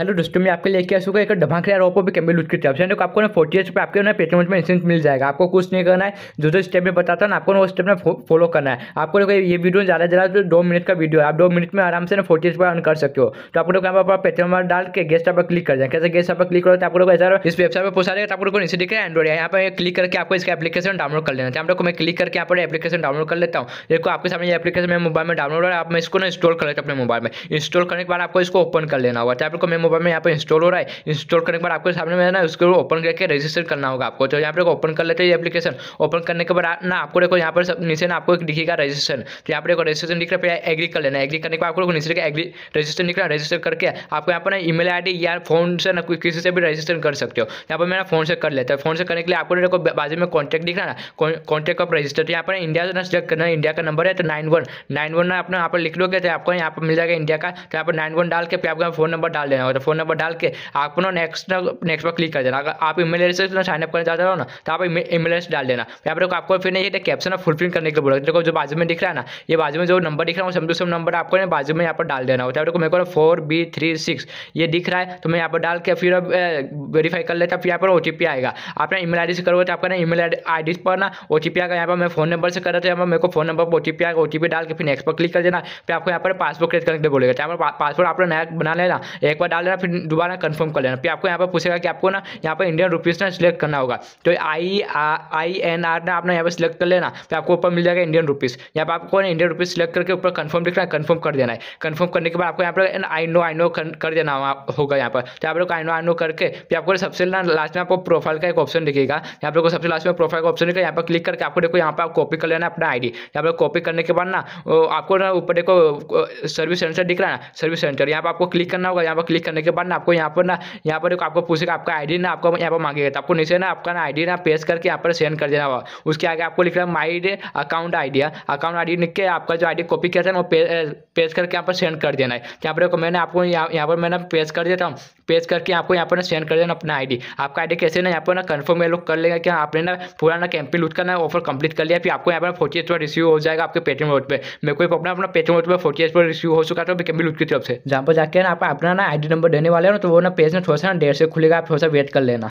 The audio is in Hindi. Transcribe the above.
हेलो दोस्तों मैं आपके लेके क्या चुका एक डबाखेदार ओपो भी कैम्बल उसकी करते से तो आपको ना फोर्टी एच पे आपके ना पेटीएम में इंसेंस मिल जाएगा आपको कुछ नहीं करना है जो जो स्टेप में बताता हूँ आपको ना वो स्टेप में फॉलो करना है आपको ना ये वीडियो ज़्यादा ज़्यादा तो दो मिनट का वीडियो है आप दो मिनट में आराम से ना फोर्टी एच पर अन कर सकते हो तो आप लोग यहाँ पर पेटीएम पर डाल के गेस्ट पर क्लिक कर जाए कैसे गेस्ट पर क्लिक करो तो आप लोग ऐसा इस वेबसाइट पर पूछा जाएगा तो आप लोग को नीचे दिख है यहाँ पर क्लिक करके आपको इसका एप्लीकेशन डाउनलोड कर लेना है तो आप लोग को मैं क्लिक करके यहाँ पर एप्लीकेशन डाउनलोड कर लेता हूँ देखो आपके सामने ये एप्लीकेशन मेरे मोबाइल में डाउनलोड है आप मैं इसको ना इंस्टॉल कर लेता अपने मोबाइल में इंस्टॉल करने के बाद आपको इसको ओपन कर लेना होगा तो आप लोग को मैं मोबाइल में यहाँ पर इंस्टॉल हो रहा है इंस्टॉल करने के बाद आपके सामने में ना उसको ओपन करके रजिस्टर करना होगा आपको तो यहाँ पर ओपन कर लेते हैं एप्लीकेशन ओपन करने के बाद ना आपको देखो यहाँ पर नीचे ना आपको एक दिखेगा रजिस्ट्रेशन तो यहाँ पर रजिस्ट्रेशन दिख रहा है एग्री कर लेना एग्री करने के बाद आपको नीचे का एग्री रजिस्टर दिख रहा है रजिस्टर करके आपको यहाँ पर ना ईमेल आई या फोन से ना किसी से भी रजिस्टर कर सकते हो यहाँ पर मेरा फोन से कर लेता है फोन से करने के लिए आपको देखो बाजू में कॉन्टैक्ट दिख रहा है ना कॉन्टैक्ट ऑफ रजिस्टर तो यहाँ पर इंडिया से ना चेक करना इंडिया का नंबर है तो नाइन वन नाइन वन ना आपने यहाँ पर लिख लोगे तो आपको यहाँ पर मिल जाएगा इंडिया का तो यहाँ पर नाइन वन डाल के आपको फोन नंबर डाल देना और फोन नंबर डाल के आप अपना नेक्स्ट नेक्स्ट पर क्लिक कर देना अगर आप ईमेल एड्रेस से साइन अप करना चाहते हो ना तो आप ईमेल एड्रेस डाल देना यहाँ पर आपको फिर ये कैप्शन तो फुलफिल करने के बोला देखो जो बाजू में दिख रहा है ना ये बाजू में जो नंबर दिख रहा है समझो सब नंबर आपको बाजू में यहाँ पर डाल देना होता है मेरे को फोर बी थ्री सिक्स ये दिख रहा है तो मैं यहाँ पर डाल के फिर वेरीफाई कर लेता फिर यहाँ पर ओ आएगा आपने ईमेल आई से करोगे तो आपका ना ईमेल आई पर ना ओ आएगा यहाँ पर मैं फोन नंबर से कर रहा था यहाँ पर मेरे को फोन नंबर पर ओ आएगा ओ डाल के फिर नेक्स्ट पर क्लिक कर देना फिर आपको यहाँ पर पासवर्ड क्रिएट करने के लिए बोलेगा यहाँ पर पासवर्ड आपने नया बना लेना एक बार डाल देना फिर दोबारा कन्फर्म कर लेना फिर आपको यहाँ पर पूछेगा कि आपको ना यहाँ पर इंडियन रुपीज़ ना सिलेक्ट करना होगा तो आई आई एन आर ना आपने यहाँ पर सिलेक्ट कर लेना फिर आपको ऊपर मिल जाएगा इंडियन रुपीज़ यहाँ पर आपको इंडियन रुपीज़ सिलेक्ट करके ऊपर कन्फर्म लिखना है कन्फर्म कर देना है कन्फर्म करने के बाद आपको यहाँ पर आई नो आई नो कर देना होगा यहाँ पर तो आप लोग आई नो आई नो करके फिर आपको सबसे ना लास्ट में आपको प्रोफाइल का एक ऑप्शन दिखेगा यहाँ पर सबसे लास्ट में प्रोफाइल का ऑप्शन दिखेगा यहाँ पर क्लिक करके आपको देखो यहाँ पर आप कॉपी कर लेना अपना आई डी यहाँ पर कॉपी करने के बाद ना आपको ना ऊपर देखो सर्विस सेंटर दिख रहा है ना सर्विस सेंटर यहाँ पर आपको क्लिक करना होगा यहाँ पर क्लिक करने के बाद ना आपको यहाँ पर ना यहाँ पर आपको पूछेगा आपका आईडी ना आपको यहाँ पर मांगेगा तो आपको नीचे ना आपका ना आई ना पेश करके यहाँ पर सेंड कर देना होगा उसके आगे आपको लिखना my account idea account ID लिख के आपका जो आईडी कॉपी किया था ना वो पेश करके यहाँ पर सेंड कर देना है यहाँ पर मैंने आपको यहाँ पर मैंने पेश कर देता हूँ पेज करके आपको यहाँ पर ना सेंड कर देना अपना आईडी आपका आईडी कैसे ना यहाँ पर ना कंफर्म ये लोग कर लेगा कि आपने ना पूरा ना कैंपेन लूट का ना ऑफर कंप्लीट कर लिया फिर आपको यहाँ पर फोर्टी एट रिसीव हो जाएगा आपके पेटीएम रोड पर मेरे को अपना अपना पेटीएम रोड पर फोर्टी एट रिसीव हो चुका था कैंपेन लूट की तरफ से जहाँ पर जाकर ना आप अपना ना आई नंबर देने वाले हो ना तो वो ना पेज ना थोड़ा सा ना डेढ़ से खुलेगा आप थोड़ा सा वेट कर लेना